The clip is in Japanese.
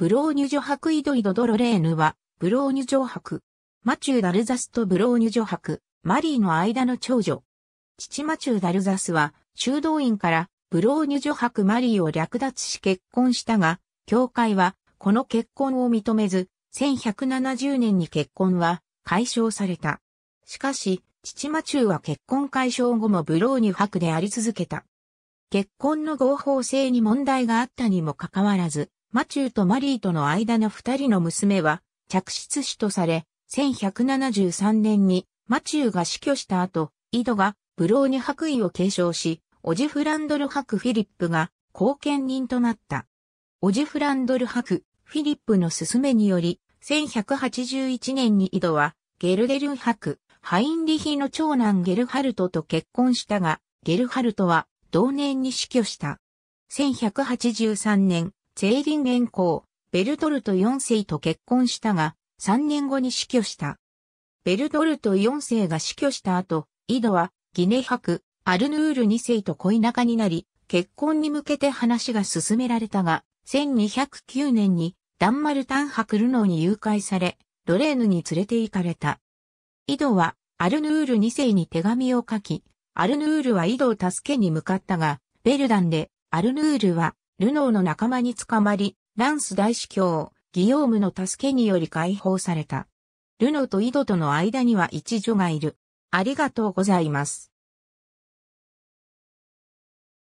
ブローニュ女白イドイドドロレーヌは、ブローニュ女白。マチュー・ダルザスとブローニュ女白、マリーの間の長女。父マチュー・ダルザスは、修道院から、ブローニュ女白マリーを略奪し結婚したが、教会は、この結婚を認めず、1170年に結婚は、解消された。しかし、父マチューは結婚解消後もブローニュ博であり続けた。結婚の合法性に問題があったにもかかわらず、マチューとマリーとの間の二人の娘は、着出子とされ、1173年にマチューが死去した後、井戸がブローニュ白衣を継承し、オジフランドル博フィリップが後見人となった。オジフランドル博フィリップの勧めにより、1181年に井戸はゲルデルン博、ハインリヒの長男ゲルハルトと結婚したが、ゲルハルトは同年に死去した。1183年、チェーリン元公、ベルトルト4世と結婚したが、3年後に死去した。ベルトルト4世が死去した後、井戸はギネ博、アルヌール2世と恋仲になり、結婚に向けて話が進められたが、1209年にダンマルタン博ルノーに誘拐され、ドレーヌに連れて行かれた。井戸はアルヌール2世に手紙を書き、アルヌールは井戸を助けに向かったが、ベルダンでアルヌールはルノーの仲間に捕まり、ランス大司教、ギヨームの助けにより解放された。ルノーと井戸との間には一女がいる。ありがとうございます。